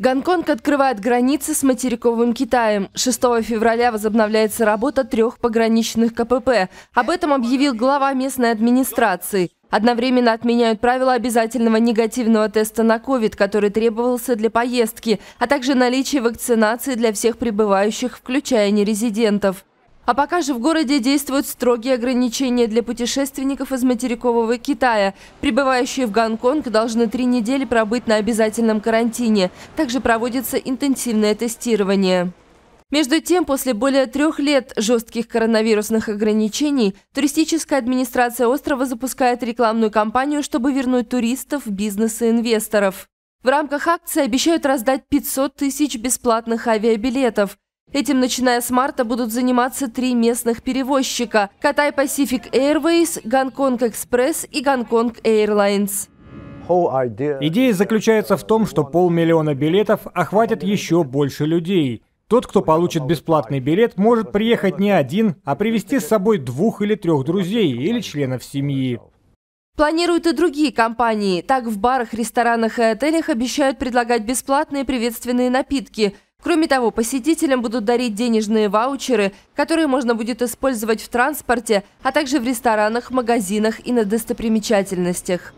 Гонконг открывает границы с материковым Китаем. 6 февраля возобновляется работа трех пограничных КПП. Об этом объявил глава местной администрации. Одновременно отменяют правила обязательного негативного теста на COVID, который требовался для поездки, а также наличие вакцинации для всех прибывающих, включая нерезидентов. А пока же в городе действуют строгие ограничения для путешественников из материкового Китая. Прибывающие в Гонконг должны три недели пробыть на обязательном карантине. Также проводится интенсивное тестирование. Между тем, после более трех лет жестких коронавирусных ограничений, туристическая администрация острова запускает рекламную кампанию, чтобы вернуть туристов, бизнес и инвесторов. В рамках акции обещают раздать 500 тысяч бесплатных авиабилетов. Этим, начиная с марта, будут заниматься три местных перевозчика – Катай Pacific Airways, Гонконг Экспресс и Гонконг Airlines. Идея заключается в том, что полмиллиона билетов охватят еще больше людей. Тот, кто получит бесплатный билет, может приехать не один, а привести с собой двух или трех друзей или членов семьи. Планируют и другие компании. Так в барах, ресторанах и отелях обещают предлагать бесплатные приветственные напитки – Кроме того, посетителям будут дарить денежные ваучеры, которые можно будет использовать в транспорте, а также в ресторанах, магазинах и на достопримечательностях.